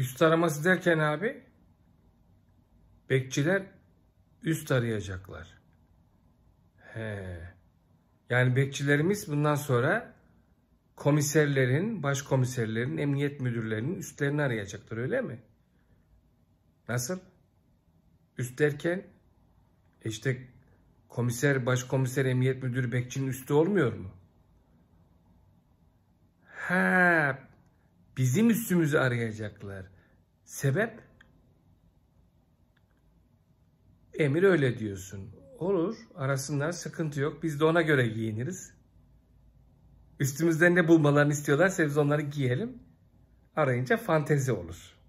Üst araması derken abi bekçiler üst arayacaklar. He. Yani bekçilerimiz bundan sonra komiserlerin, başkomiserlerin, emniyet müdürlerinin üstlerini arayacaklar öyle mi? Nasıl? Üst derken e işte komiser, başkomiser, emniyet müdürü bekçinin üstü olmuyor mu? Ha, Bizim üstümüzü arayacaklar. Sebep? Emir öyle diyorsun. Olur, arasınlar, sıkıntı yok. Biz de ona göre giyiniriz. Üstümüzden ne bulmalarını istiyorlarsa biz onları giyelim. Arayınca fantezi olur.